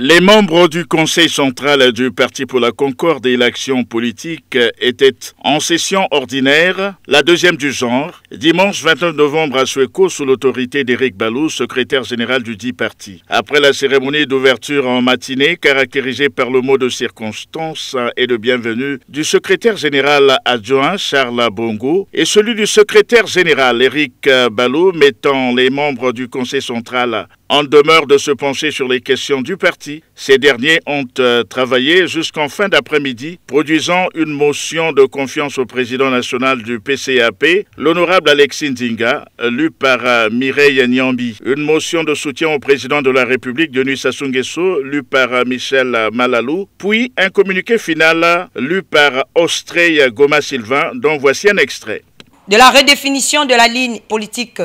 Les membres du Conseil central du Parti pour la Concorde et l'Action politique étaient en session ordinaire, la deuxième du genre, dimanche 29 novembre à Sueco sous l'autorité d'Éric Balou, secrétaire général du dit parti. Après la cérémonie d'ouverture en matinée, caractérisée par le mot de circonstance et de bienvenue du secrétaire général adjoint Charles Bongo et celui du secrétaire général Éric Balou mettant les membres du Conseil central en demeure de se pencher sur les questions du parti. Ces derniers ont euh, travaillé jusqu'en fin d'après-midi, produisant une motion de confiance au président national du PCAP, l'honorable Alexis Ndinga, lue par euh, Mireille Nyambi. Une motion de soutien au président de la République, Denis Sassou Nguesso, par euh, Michel Malalou. Puis un communiqué final, lu par Ostrey Goma Sylvain, dont voici un extrait. De la redéfinition de la ligne politique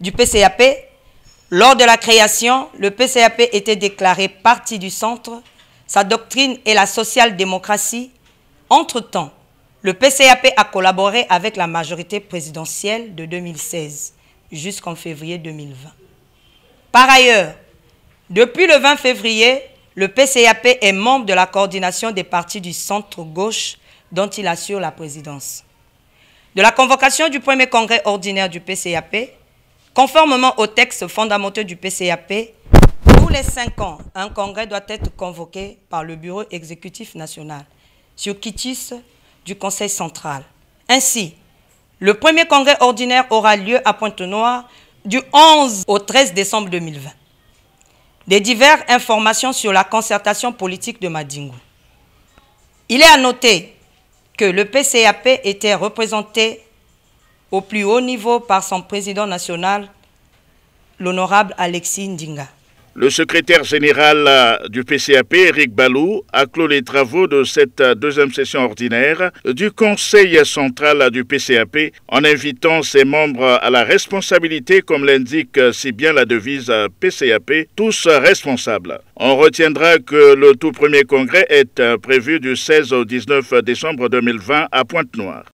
du PCAP lors de la création, le PCAP était déclaré parti du centre, sa doctrine est la social-démocratie. Entre-temps, le PCAP a collaboré avec la majorité présidentielle de 2016 jusqu'en février 2020. Par ailleurs, depuis le 20 février, le PCAP est membre de la coordination des partis du centre-gauche dont il assure la présidence. De la convocation du premier congrès ordinaire du PCAP, Conformément aux textes fondamentaux du PCAP, tous les cinq ans, un congrès doit être convoqué par le Bureau exécutif national sur KITIS du Conseil central. Ainsi, le premier congrès ordinaire aura lieu à Pointe-Noire du 11 au 13 décembre 2020. Des diverses informations sur la concertation politique de Madingou. Il est à noter que le PCAP était représenté au plus haut niveau par son président national, l'honorable Alexis Ndinga. Le secrétaire général euh, du PCAP, Eric Balou, a clos les travaux de cette euh, deuxième session ordinaire du Conseil central euh, du PCAP en invitant ses membres à la responsabilité, comme l'indique si bien la devise PCAP, tous responsables. On retiendra que le tout premier congrès est prévu du 16 au 19 décembre 2020 à Pointe-Noire.